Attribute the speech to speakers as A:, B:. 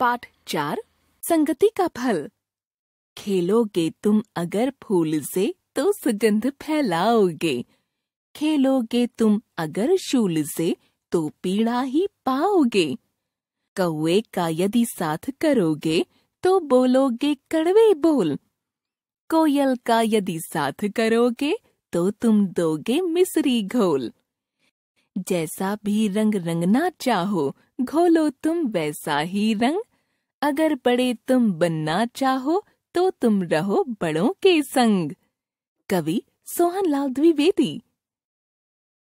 A: पाठ चार संगति का फल खेलोगे तुम अगर फूल से तो सुगंध फैलाओगे खेलोगे तुम अगर शूल से तो पीड़ा ही पाओगे कौए का यदि साथ करोगे तो बोलोगे कड़वे बोल कोयल का यदि साथ करोगे तो तुम दोगे मिसरी घोल जैसा भी रंग रंगना चाहो घोलो तुम वैसा ही रंग अगर बड़े तुम बनना चाहो तो तुम रहो बड़ों के संग कवि सोहनलाल द्विवेदी